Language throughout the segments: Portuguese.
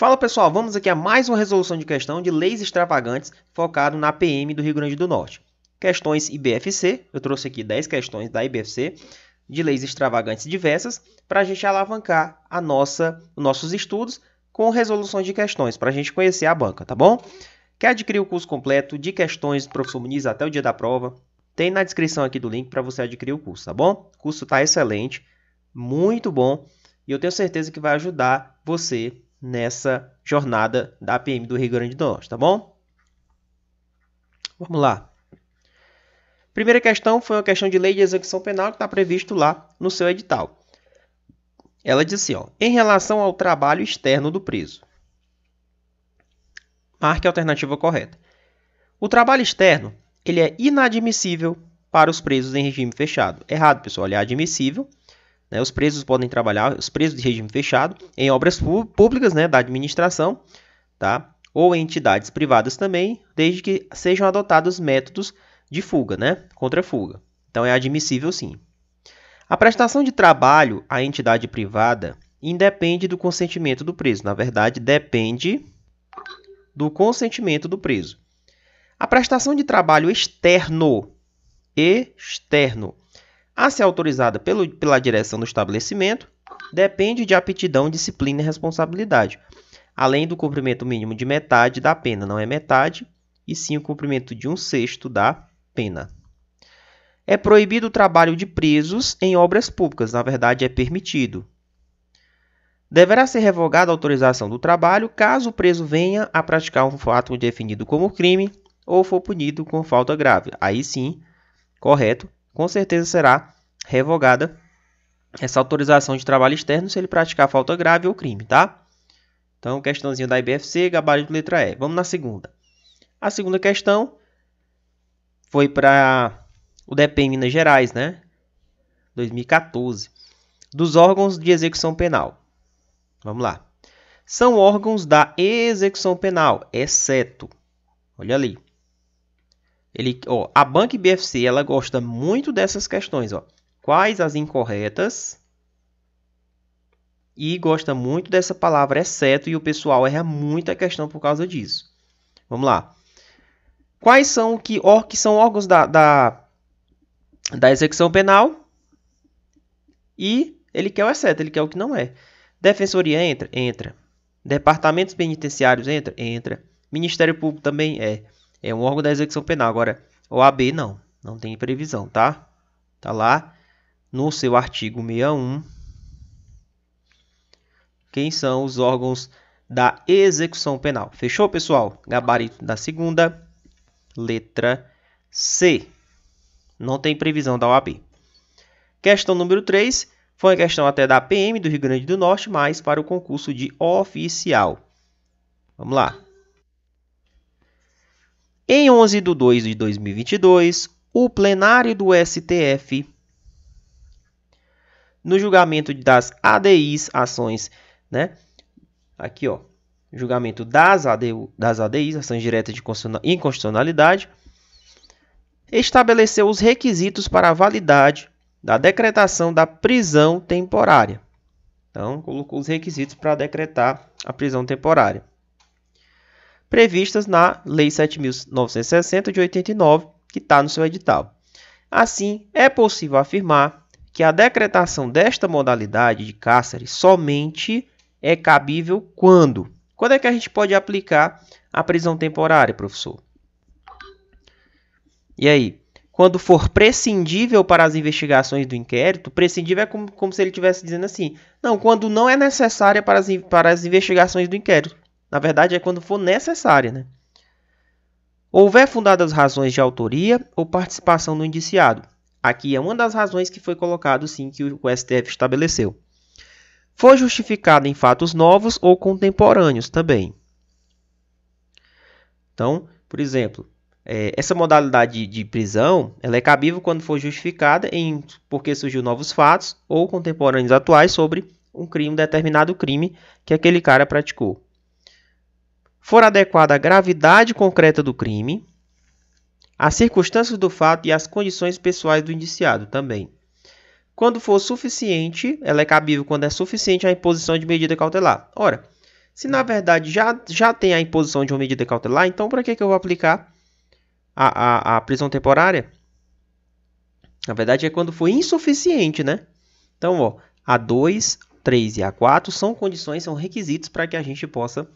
Fala pessoal, vamos aqui a mais uma resolução de questão de leis extravagantes focado na PM do Rio Grande do Norte. Questões IBFC, eu trouxe aqui 10 questões da IBFC de leis extravagantes diversas para a gente alavancar a nossa, nossos estudos com resoluções de questões, para a gente conhecer a banca, tá bom? Quer adquirir o curso completo de questões do professor Muniz até o dia da prova? Tem na descrição aqui do link para você adquirir o curso, tá bom? O curso está excelente, muito bom e eu tenho certeza que vai ajudar você nessa jornada da APM do Rio Grande do Norte, tá bom? Vamos lá. Primeira questão foi uma questão de lei de execução penal que está previsto lá no seu edital. Ela disse, assim, ó, em relação ao trabalho externo do preso. Marque a alternativa correta. O trabalho externo, ele é inadmissível para os presos em regime fechado. Errado, pessoal. Ele é admissível né? Os presos podem trabalhar, os presos de regime fechado, em obras públicas né, da administração, tá? ou em entidades privadas também, desde que sejam adotados métodos de fuga, né? contra fuga. Então é admissível sim. A prestação de trabalho à entidade privada independe do consentimento do preso. Na verdade, depende do consentimento do preso. A prestação de trabalho externo, externo, a ser autorizada pelo, pela direção do estabelecimento, depende de aptidão, disciplina e responsabilidade, além do cumprimento mínimo de metade da pena, não é metade, e sim o cumprimento de um sexto da pena. É proibido o trabalho de presos em obras públicas, na verdade é permitido. Deverá ser revogada a autorização do trabalho caso o preso venha a praticar um fato definido como crime ou for punido com falta grave. Aí sim, correto, com certeza será revogada essa autorização de trabalho externo se ele praticar falta grave ou crime, tá? Então, questãozinha da IBFC, gabarito letra E. Vamos na segunda. A segunda questão foi para o DPM Minas Gerais, né? 2014. Dos órgãos de execução penal. Vamos lá. São órgãos da execução penal, exceto, olha ali, ele, ó, a Bank BFC ela gosta muito dessas questões, ó. Quais as incorretas? E gosta muito dessa palavra exceto e o pessoal erra muita questão por causa disso. Vamos lá. Quais são que, or, que são órgãos da, da, da execução penal? E ele quer o exceto, ele quer o que não é. Defensoria entra? Entra. Departamentos penitenciários entra? Entra. Ministério Público também é é um órgão da execução penal. Agora, OAB não, não tem previsão, tá? Tá lá no seu artigo 61. Quem são os órgãos da execução penal? Fechou, pessoal? Gabarito da segunda, letra C. Não tem previsão da OAB. Questão número 3 foi uma questão até da PM do Rio Grande do Norte, mas para o concurso de oficial. Vamos lá. Em 11 de 2 de 2022, o plenário do STF, no julgamento das ADIs, ações, né? Aqui, ó, julgamento das, ADU, das ADIs, ações diretas de inconstitucionalidade, estabeleceu os requisitos para a validade da decretação da prisão temporária. Então, colocou os requisitos para decretar a prisão temporária previstas na Lei 7.960 de 89, que está no seu edital. Assim, é possível afirmar que a decretação desta modalidade de cárcere somente é cabível quando? Quando é que a gente pode aplicar a prisão temporária, professor? E aí? Quando for prescindível para as investigações do inquérito, prescindível é como, como se ele estivesse dizendo assim: não, quando não é necessária para as, para as investigações do inquérito. Na verdade, é quando for necessária, né? Houver fundadas razões de autoria ou participação do indiciado. Aqui é uma das razões que foi colocado sim que o STF estabeleceu. Foi justificado em fatos novos ou contemporâneos também. Então, por exemplo, é, essa modalidade de prisão ela é cabível quando for justificada em porque surgiu novos fatos ou contemporâneos atuais sobre um crime, um determinado crime que aquele cara praticou for adequada à gravidade concreta do crime, às circunstâncias do fato e às condições pessoais do indiciado também. Quando for suficiente, ela é cabível quando é suficiente a imposição de medida cautelar. Ora, se na verdade já, já tem a imposição de uma medida cautelar, então para que, que eu vou aplicar a, a, a prisão temporária? Na verdade é quando for insuficiente, né? Então, ó, a 2, 3 e a 4 são condições, são requisitos para que a gente possa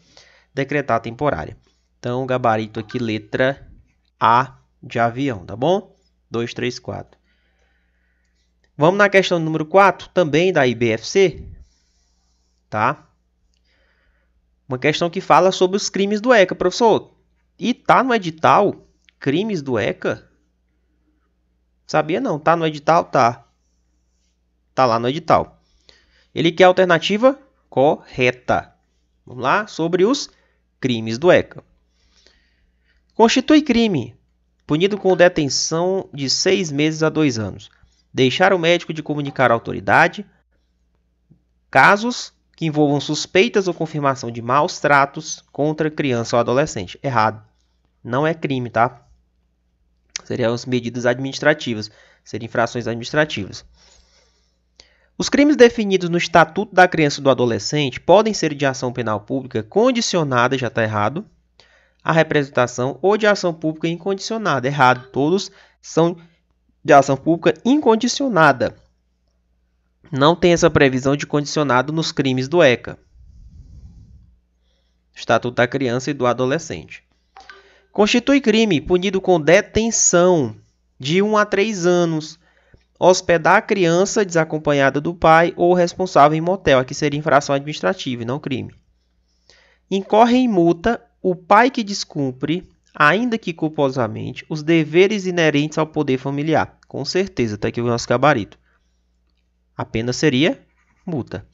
decretar temporária. Então, gabarito aqui, letra A de avião, tá bom? 2, 3, 4. Vamos na questão número 4, também da IBFC, tá? Uma questão que fala sobre os crimes do ECA, professor. E tá no edital crimes do ECA? Sabia não, tá no edital, tá. Tá lá no edital. Ele quer a alternativa correta. Vamos lá, sobre os crimes do ECA. Constitui crime, punido com detenção de seis meses a dois anos, deixar o médico de comunicar à autoridade casos que envolvam suspeitas ou confirmação de maus tratos contra criança ou adolescente. Errado. Não é crime, tá? Seriam as medidas administrativas, seriam infrações administrativas. Os crimes definidos no Estatuto da Criança e do Adolescente podem ser de ação penal pública condicionada, já está errado, à representação ou de ação pública incondicionada. Errado, todos são de ação pública incondicionada. Não tem essa previsão de condicionado nos crimes do ECA. Estatuto da Criança e do Adolescente. Constitui crime punido com detenção de 1 a 3 anos hospedar a criança desacompanhada do pai ou responsável em motel. Aqui seria infração administrativa e não crime. Incorre em multa o pai que descumpre, ainda que culposamente, os deveres inerentes ao poder familiar. Com certeza, está aqui o nosso gabarito. A pena seria multa.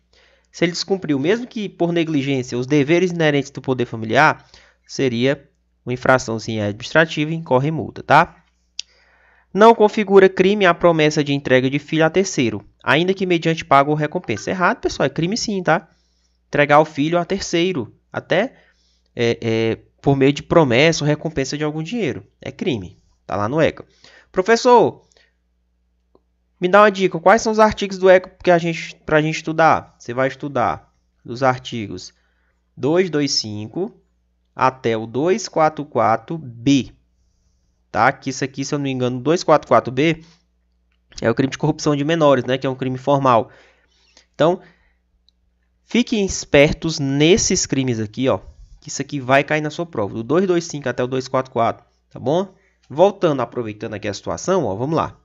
Se ele descumpriu, mesmo que por negligência, os deveres inerentes do poder familiar, seria uma infraçãozinha administrativa e incorre em multa, tá? Não configura crime a promessa de entrega de filho a terceiro, ainda que mediante pago ou recompensa. Errado, pessoal, é crime sim, tá? Entregar o filho a terceiro, até é, é, por meio de promessa ou recompensa de algum dinheiro. É crime. Tá lá no ECA. Professor, me dá uma dica. Quais são os artigos do ECA que a gente, pra gente estudar? Você vai estudar dos artigos 225 até o 244B tá? Que isso aqui, se eu não me engano, 244B é o crime de corrupção de menores, né? Que é um crime formal. Então, fiquem espertos nesses crimes aqui, ó. Que isso aqui vai cair na sua prova, do 225 até o 244, tá bom? Voltando, aproveitando aqui a situação, ó, vamos lá.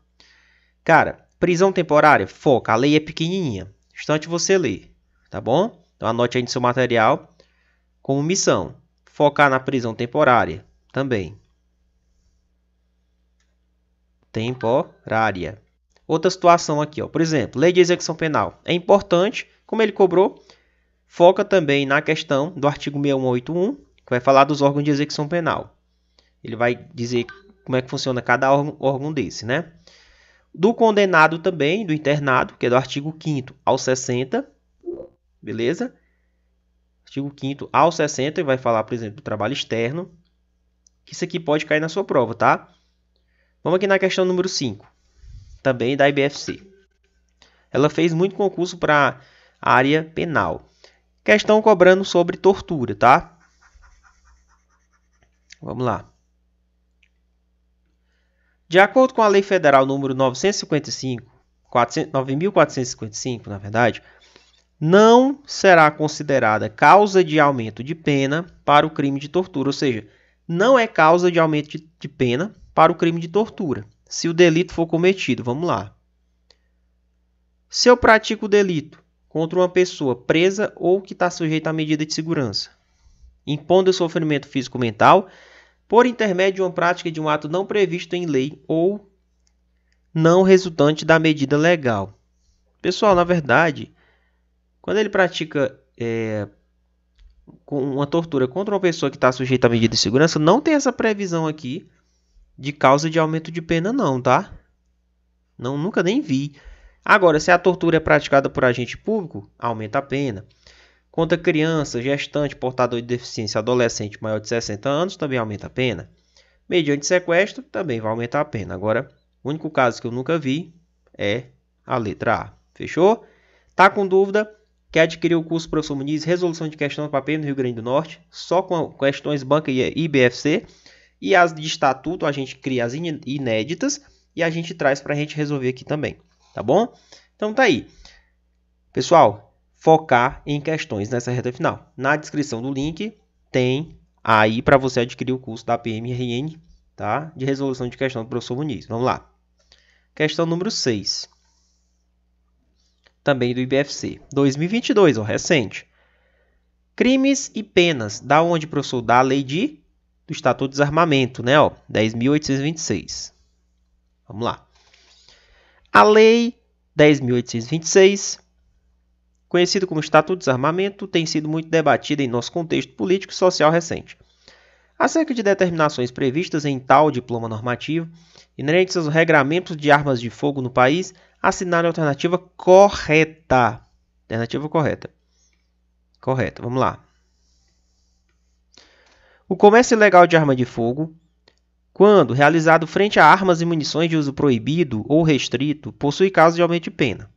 Cara, prisão temporária, foca, a lei é pequenininha. Instante você lê, tá bom? Então anote aí no seu material como missão, focar na prisão temporária também, temporária. Outra situação aqui, ó. por exemplo, lei de execução penal. É importante, como ele cobrou, foca também na questão do artigo 6181, que vai falar dos órgãos de execução penal. Ele vai dizer como é que funciona cada órgão, desse, né? Do condenado também, do internado, que é do artigo 5 ao 60, beleza? Artigo 5 ao 60, vai falar, por exemplo, do trabalho externo. Isso aqui pode cair na sua prova, tá? Vamos aqui na questão número 5, também da IBFC. Ela fez muito concurso para a área penal. Questão cobrando sobre tortura, tá? Vamos lá. De acordo com a Lei Federal número 955, 9.455, na verdade, não será considerada causa de aumento de pena para o crime de tortura, ou seja, não é causa de aumento de, de pena para o crime de tortura, se o delito for cometido. Vamos lá. Se eu pratico o delito contra uma pessoa presa ou que está sujeita à medida de segurança, impondo sofrimento físico mental por intermédio de uma prática de um ato não previsto em lei ou não resultante da medida legal. Pessoal, na verdade, quando ele pratica é, uma tortura contra uma pessoa que está sujeita à medida de segurança, não tem essa previsão aqui de causa de aumento de pena, não, tá? Não, nunca nem vi. Agora, se a tortura é praticada por agente público, aumenta a pena. Conta criança, gestante, portador de deficiência, adolescente maior de 60 anos, também aumenta a pena. Mediante sequestro, também vai aumentar a pena. Agora, o único caso que eu nunca vi é a letra A. Fechou? Tá com dúvida? Quer adquirir o curso Professor Muniz Resolução de Questão do Papel no Rio Grande do Norte? Só com questões banca e IBFC? E as de estatuto a gente cria as inéditas e a gente traz para a gente resolver aqui também, tá bom? Então tá aí. Pessoal, focar em questões nessa reta final. Na descrição do link tem aí para você adquirir o curso da PMRN, tá? De resolução de questão do professor Muniz. Vamos lá. Questão número 6. Também do IBFC. 2022, ó, recente. Crimes e penas. Da onde, professor? Da lei de do Estatuto de Desarmamento, né? 10.826. Vamos lá. A Lei 10.826, conhecida como Estatuto de Desarmamento, tem sido muito debatida em nosso contexto político e social recente. Acerca de determinações previstas em tal diploma normativo, inerentes aos regramentos de armas de fogo no país, assinale a alternativa correta. Alternativa correta. Correta, vamos lá. O comércio ilegal de arma de fogo, quando realizado frente a armas e munições de uso proibido ou restrito, possui caso de aumento de pena,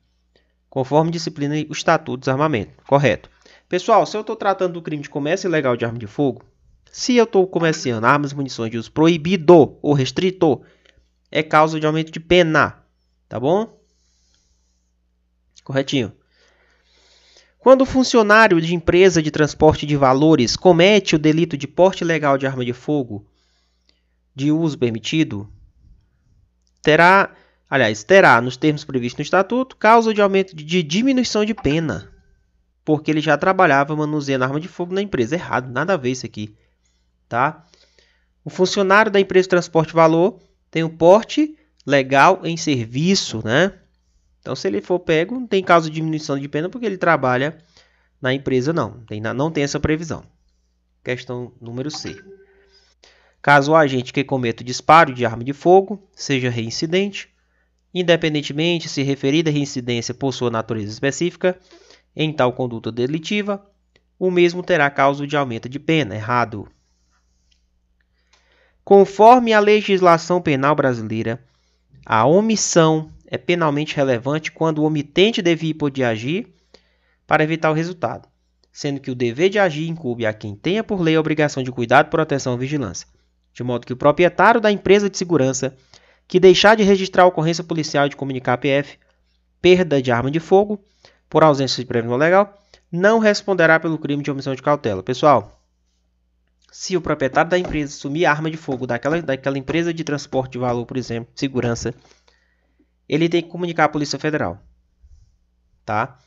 conforme disciplina o Estatuto de Desarmamento. Correto. Pessoal, se eu estou tratando do crime de comércio ilegal de arma de fogo, se eu estou comerciando armas e munições de uso proibido ou restrito, é causa de aumento de pena, tá bom? Corretinho. Quando o funcionário de empresa de transporte de valores comete o delito de porte legal de arma de fogo de uso permitido, terá, aliás, terá, nos termos previstos no estatuto, causa de aumento de diminuição de pena, porque ele já trabalhava manuseando arma de fogo na empresa. Errado, nada a ver isso aqui, tá? O funcionário da empresa de transporte de valor tem o porte legal em serviço, né? Então, se ele for pego, não tem caso de diminuição de pena porque ele trabalha na empresa, não. Tem, não tem essa previsão. Questão número C. Caso o agente que cometa o disparo de arma de fogo seja reincidente, independentemente se referida reincidência por sua natureza específica, em tal conduta delitiva, o mesmo terá causa de aumento de pena. Errado. Conforme a legislação penal brasileira, a omissão é penalmente relevante quando o omitente devia e podia agir para evitar o resultado, sendo que o dever de agir incube a quem tenha por lei a obrigação de cuidado, proteção ou vigilância, de modo que o proprietário da empresa de segurança que deixar de registrar a ocorrência policial e de comunicar a PF perda de arma de fogo por ausência de previsão legal não responderá pelo crime de omissão de cautela. Pessoal, se o proprietário da empresa sumir a arma de fogo daquela, daquela empresa de transporte de valor, por exemplo, segurança, ele tem que comunicar à Polícia Federal. Tá?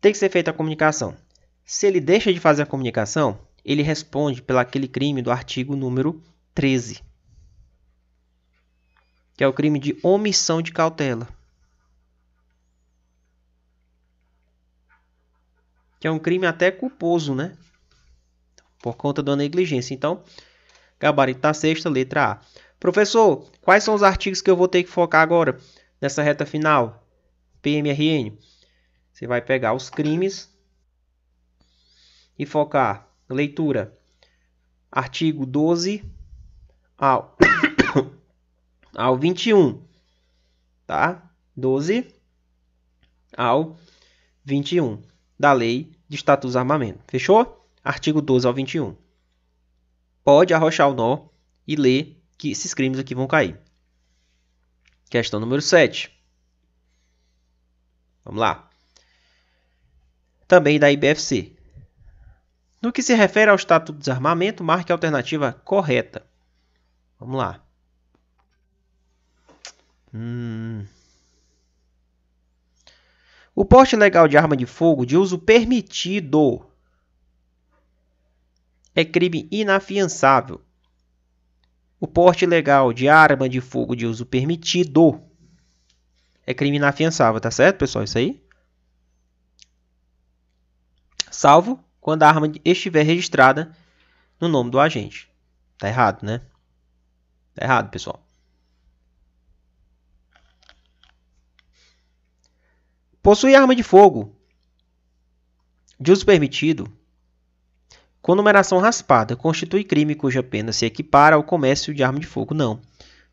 Tem que ser feita a comunicação. Se ele deixa de fazer a comunicação, ele responde pelo aquele crime do artigo número 13, que é o crime de omissão de cautela. Que é um crime até culposo, né? Por conta da negligência. Então, gabarito da sexta, letra A. Professor, quais são os artigos que eu vou ter que focar agora nessa reta final? PMRN. Você vai pegar os crimes e focar. Leitura. Artigo 12 ao, ao 21. Tá? 12 ao 21 da Lei de Status de Armamento. Fechou? Artigo 12 ao 21. Pode arrochar o nó e ler que esses crimes aqui vão cair. Questão número 7. Vamos lá. Também da IBFC. No que se refere ao Estatuto de Desarmamento, marque a alternativa correta. Vamos lá. Hum. O porte legal de arma de fogo de uso permitido é crime inafiançável o porte legal de arma de fogo de uso permitido é crime inafiançável, tá certo, pessoal? Isso aí. Salvo quando a arma estiver registrada no nome do agente. Tá errado, né? Tá errado, pessoal. Possui arma de fogo de uso permitido com numeração raspada constitui crime cuja pena se equipara ao comércio de arma de fogo, não.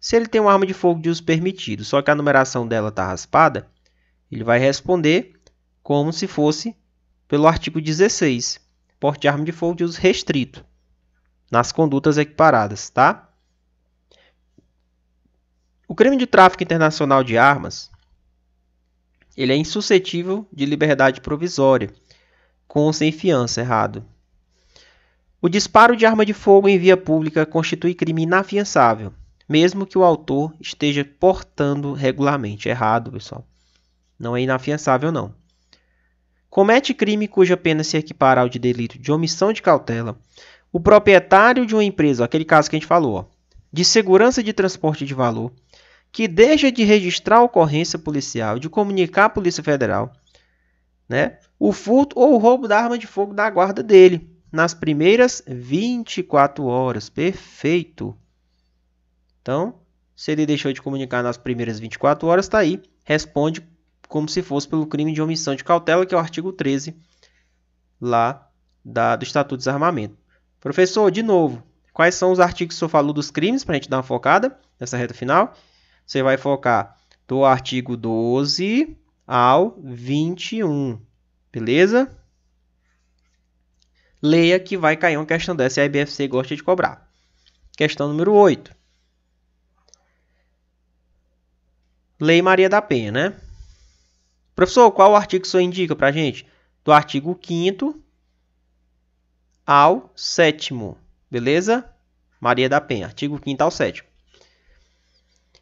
Se ele tem uma arma de fogo de uso permitido, só que a numeração dela está raspada, ele vai responder como se fosse pelo artigo 16, porte de arma de fogo de uso restrito, nas condutas equiparadas, tá? O crime de tráfico internacional de armas, ele é insuscetível de liberdade provisória, com ou sem fiança, errado. O disparo de arma de fogo em via pública constitui crime inafiançável, mesmo que o autor esteja portando regularmente. Errado, pessoal. Não é inafiançável, não. Comete crime cuja pena se equipará ao de delito de omissão de cautela, o proprietário de uma empresa, aquele caso que a gente falou, de segurança de transporte de valor, que deixa de registrar a ocorrência policial, de comunicar à Polícia Federal, né, o furto ou o roubo da arma de fogo da guarda dele, nas primeiras 24 horas. Perfeito. Então, se ele deixou de comunicar nas primeiras 24 horas, está aí. Responde como se fosse pelo crime de omissão de cautela, que é o artigo 13 lá da, do Estatuto de Desarmamento. Professor, de novo, quais são os artigos que o senhor falou dos crimes, para a gente dar uma focada nessa reta final? Você vai focar do artigo 12 ao 21, beleza? leia que vai cair uma questão dessa e a IBFC gosta de cobrar. Questão número 8. Lei Maria da Penha, né? Professor, qual artigo o senhor indica para gente? Do artigo 5 ao 7 beleza? Maria da Penha, artigo 5 ao 7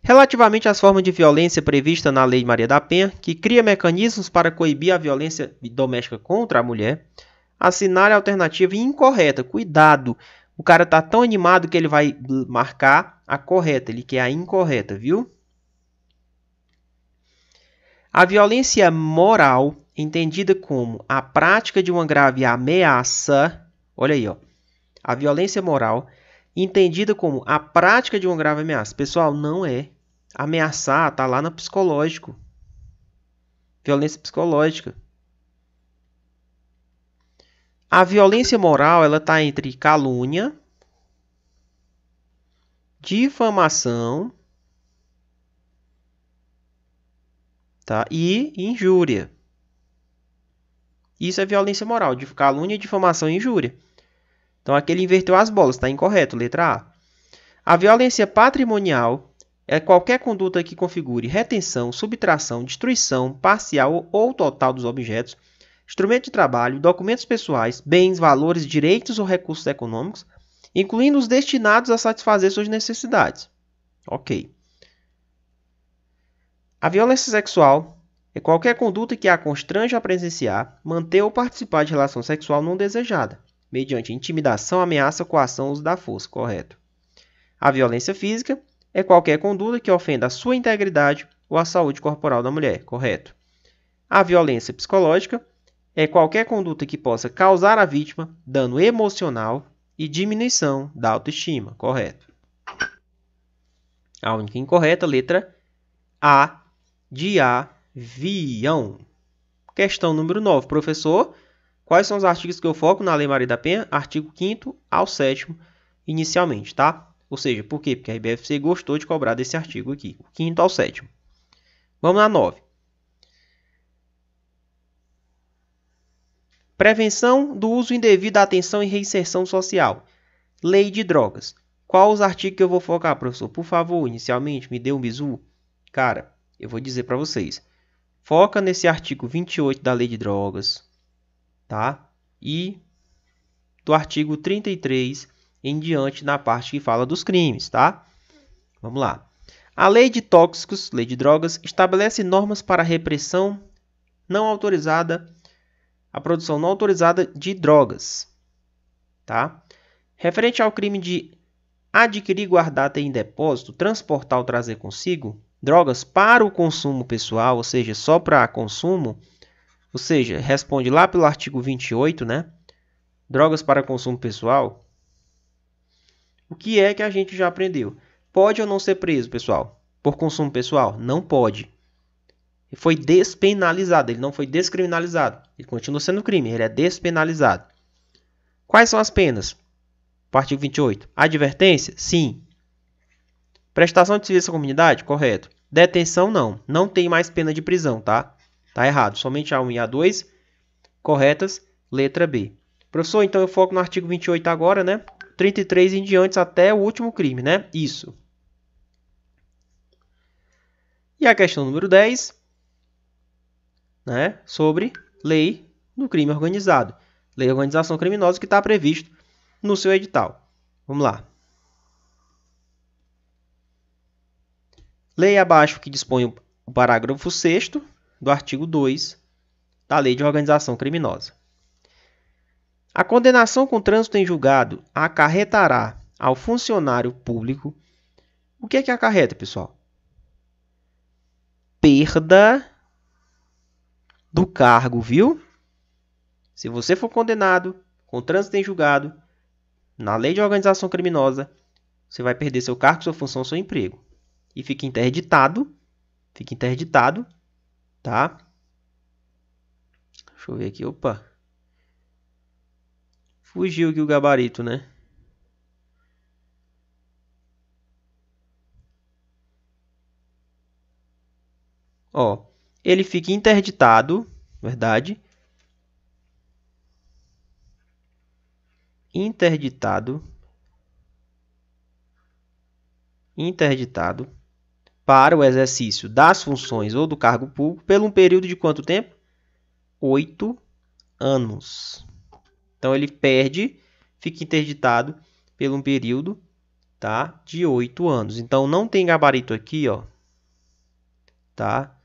Relativamente às formas de violência prevista na Lei Maria da Penha, que cria mecanismos para coibir a violência doméstica contra a mulher, assinale a alternativa incorreta. Cuidado! O cara tá tão animado que ele vai marcar a correta, ele quer a incorreta, viu? A violência moral, entendida como a prática de uma grave ameaça, olha aí, ó. A violência moral, entendida como a prática de uma grave ameaça. Pessoal, não é. Ameaçar tá lá no psicológico. Violência psicológica. A violência moral ela está entre calúnia, difamação tá? e injúria. Isso é violência moral, de calúnia, difamação e injúria. Então aqui ele inverteu as bolas, está incorreto, letra A. A violência patrimonial é qualquer conduta que configure retenção, subtração, destruição parcial ou total dos objetos instrumento de trabalho, documentos pessoais, bens, valores, direitos ou recursos econômicos, incluindo os destinados a satisfazer suas necessidades. Ok. A violência sexual é qualquer conduta que a constrange a presenciar, manter ou participar de relação sexual não desejada, mediante intimidação, ameaça, coação, uso da força, correto. A violência física é qualquer conduta que ofenda a sua integridade ou a saúde corporal da mulher, correto. A violência psicológica é qualquer conduta que possa causar à vítima dano emocional e diminuição da autoestima, correto? A única incorreta, letra A, de avião. Questão número 9. Professor, quais são os artigos que eu foco na Lei Maria da Penha? Artigo 5 ao 7 inicialmente, tá? Ou seja, por quê? Porque a IBFC gostou de cobrar desse artigo aqui, o 5 ao 7 Vamos na 9. Prevenção do uso indevido à atenção e reinserção social. Lei de drogas. Qual os artigos que eu vou focar, professor? Por favor, inicialmente, me dê um bizu. Cara, eu vou dizer para vocês. Foca nesse artigo 28 da Lei de Drogas, tá? E do artigo 33 em diante na parte que fala dos crimes, tá? Vamos lá. A Lei de Tóxicos, Lei de Drogas, estabelece normas para repressão não autorizada a produção não autorizada de drogas. Tá? Referente ao crime de adquirir, guardar, ter em depósito, transportar ou trazer consigo drogas para o consumo pessoal, ou seja, só para consumo, ou seja, responde lá pelo artigo 28, né? Drogas para consumo pessoal. O que é que a gente já aprendeu? Pode ou não ser preso, pessoal? Por consumo pessoal? Não pode foi despenalizado, ele não foi descriminalizado. Ele continua sendo crime, ele é despenalizado. Quais são as penas? Artigo 28. Advertência? Sim. Prestação de serviço à comunidade? Correto. Detenção? Não. Não tem mais pena de prisão, tá? Tá errado. Somente A1 e A2 corretas. Letra B. Professor, então eu foco no artigo 28 agora, né? 33 em diante até o último crime, né? Isso. E a questão número 10 né, sobre lei do crime organizado, lei de organização criminosa que está previsto no seu edital. Vamos lá. Lei abaixo que dispõe o parágrafo 6 do artigo 2 da Lei de Organização Criminosa. A condenação com trânsito em julgado acarretará ao funcionário público. O que é que acarreta, pessoal? Perda do cargo, viu? Se você for condenado, com trânsito em julgado, na lei de organização criminosa, você vai perder seu cargo, sua função, seu emprego. E fica interditado. Fica interditado, tá? Deixa eu ver aqui, opa. Fugiu aqui o gabarito, né? Ó, ele fica interditado, verdade? Interditado. Interditado para o exercício das funções ou do cargo público pelo um período de quanto tempo? Oito anos. Então ele perde, fica interditado pelo um período tá, de oito anos. Então não tem gabarito aqui, ó, tá?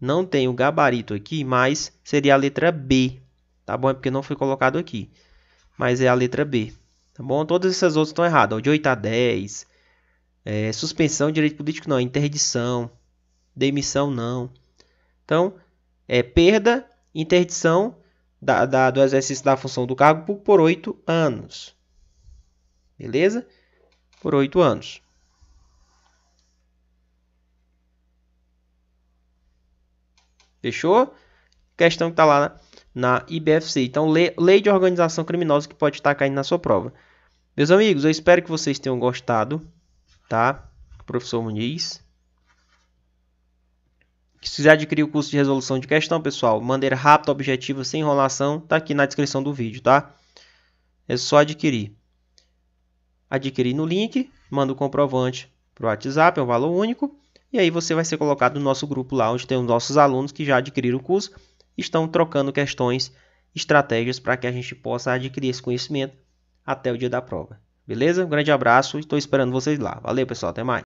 Não tem o gabarito aqui, mas seria a letra B, tá bom? É porque não foi colocado aqui, mas é a letra B, tá bom? Todas essas outras estão erradas, ó, de 8 a 10, é, suspensão de direito político não, interdição, demissão não. Então, é perda, interdição da, da, do exercício da função do cargo por oito anos. Beleza? Por oito anos. Fechou? Questão que está lá na IBFC. Então, lei de organização criminosa que pode estar caindo na sua prova. Meus amigos, eu espero que vocês tenham gostado, tá? Professor Muniz. Se quiser adquirir o curso de resolução de questão, pessoal, maneira rápida, objetiva, sem enrolação, tá aqui na descrição do vídeo, tá? É só adquirir. Adquirir no link, manda o comprovante para o WhatsApp, é um valor único. E aí você vai ser colocado no nosso grupo lá, onde tem os nossos alunos que já adquiriram o curso, estão trocando questões, estratégias para que a gente possa adquirir esse conhecimento até o dia da prova. Beleza? Um grande abraço e estou esperando vocês lá. Valeu, pessoal. Até mais.